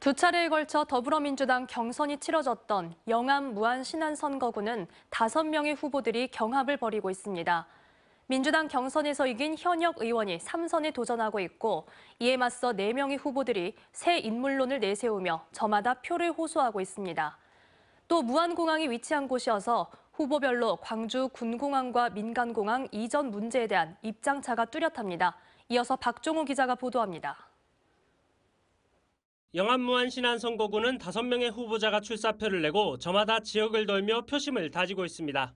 두 차례에 걸쳐 더불어민주당 경선이 치러졌던 영암 무안 신안 선거구는 다섯 명의 후보들이 경합을 벌이고 있습니다. 민주당 경선에서 이긴 현역 의원이 3선에 도전하고 있고 이에 맞서 4명의 후보들이 새 인물론을 내세우며 저마다 표를 호소하고 있습니다. 또 무안공항이 위치한 곳이어서 후보별로 광주 군공항과 민간공항 이전 문제에 대한 입장차가 뚜렷합니다. 이어서 박종호 기자가 보도합니다. 영암무한 신안선거구는 5명의 후보자가 출사표를 내고 저마다 지역을 돌며 표심을 다지고 있습니다.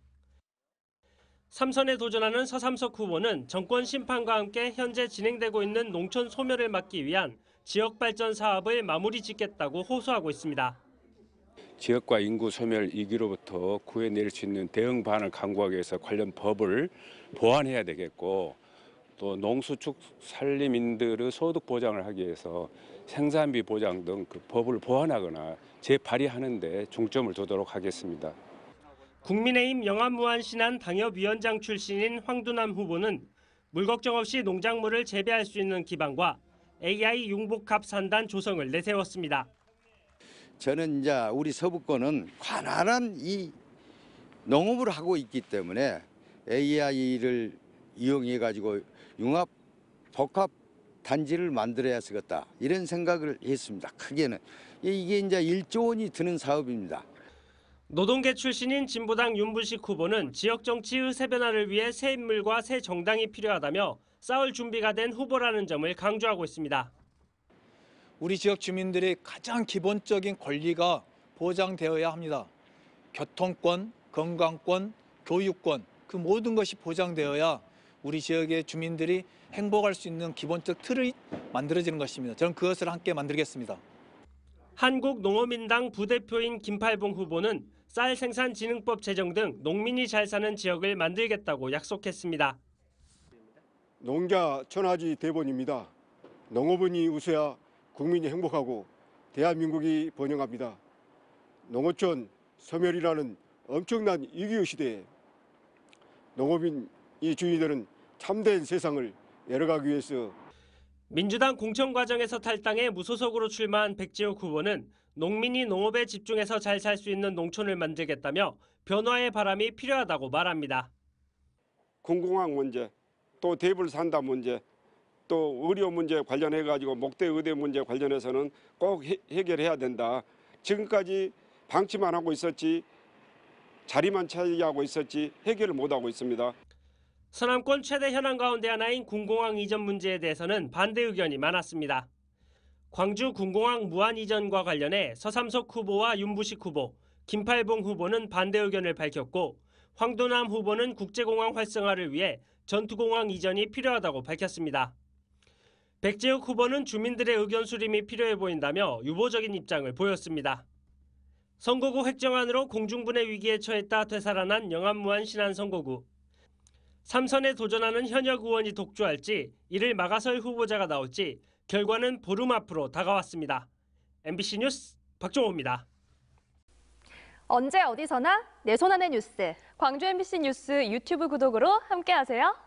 삼선에 도전하는 서삼석 후보는 정권 심판과 함께 현재 진행되고 있는 농촌 소멸을 막기 위한 지역 발전 사업을 마무리 짓겠다고 호소하고 있습니다. 지역과 인구 소멸 위기로부터 구해낼 수 있는 대응 방안을 강구하기 위해서 관련 법을 보완해야 되겠고 또 농수축 산림인들의 소득 보장을 하기 위해서 생산비 보장 등 그 법을 보완하거나 재발의하는 데 중점을 두도록 하겠습니다. 국민의힘 영암무안 신안 당협위원장 출신인 황두남 후보는 물 걱정 없이 농작물을 재배할 수 있는 기반과 AI 융복합 산단 조성을 내세웠습니다. 저는 이제 우리 서부권은 관할한 이 농업을 하고 있기 때문에 AI를 이용해 가지고 융합 복합 단지를 만들어야 쓰겠다 이런 생각을 했습니다. 크게는 이게 이제 1조 원이 드는 사업입니다. 노동계 출신인 진보당 윤부식 후보는 지역 정치 의새 변화를 위해 새 인물과 새 정당이 필요하다며 싸울 준비가 된 후보라는 점을 강조하고 있습니다. 우리 지역 주민들의 가장 기본적인 권리가 보장되어야 합니다. 교통권, 건강권, 교육권 그 모든 것이 보장되어야 우리 지역의 주민들이 행복할 수 있는 기본적 틀을 만들어지는 것입니다. 저는 그것을 함께 만들겠습니다. 한국농어민당 부대표인 김팔봉 후보는 쌀 생산 진흥법 제정 등 농민이 잘 사는 지역을 만들겠다고 약속했습니다. 농자 천하지 대본입니다. 농업은이 우세야 국민이 행복하고 대한민국이 번영합니다. 농어촌 소멸이라는 엄청난 위기의 시대에 농업인이 주인들은 참된 세상을 열어가기 위해서 민주당 공천 과정에서 탈당해 무소속으로 출마한 백지옥 후보는 농민이 농업에 집중해서 잘 살 수 있는 농촌을 만들겠다며 변화의 바람이 필요하다고 말합니다. 공공학 문제, 또 대불 산다 문제, 또 의료 문제 관련해 가지고 목대 의대 문제 관련해서는 꼭 해, 해결해야 된다. 지금까지 방치만 하고 있었지 자리만 차지하고 있었지 해결을 못 하고 있습니다. 서남권 최대 현안 가운데 하나인 군공항 이전 문제에 대해서는 반대 의견이 많았습니다. 광주 군공항 무한 이전과 관련해 서삼석 후보와 윤부식 후보, 김팔봉 후보는 반대 의견을 밝혔고 황도남 후보는 국제공항 활성화를 위해 전투공항 이전이 필요하다고 밝혔습니다. 백재욱 후보는 주민들의 의견 수렴이 필요해 보인다며 유보적인 입장을 보였습니다. 선거구 획정안으로 공중분해 위기에 처했다 되살아난 영암무한 신안 선거구 삼선에 도전하는 현역 의원이 독주할지 이를 막아설 후보자가 나올지 결과는 보름 앞으로 다가왔습니다. MBC 뉴스 박종호입니다. 언제 어디서나 내 손안의 뉴스. 광주 MBC 뉴스 유튜브 구독으로 함께하세요.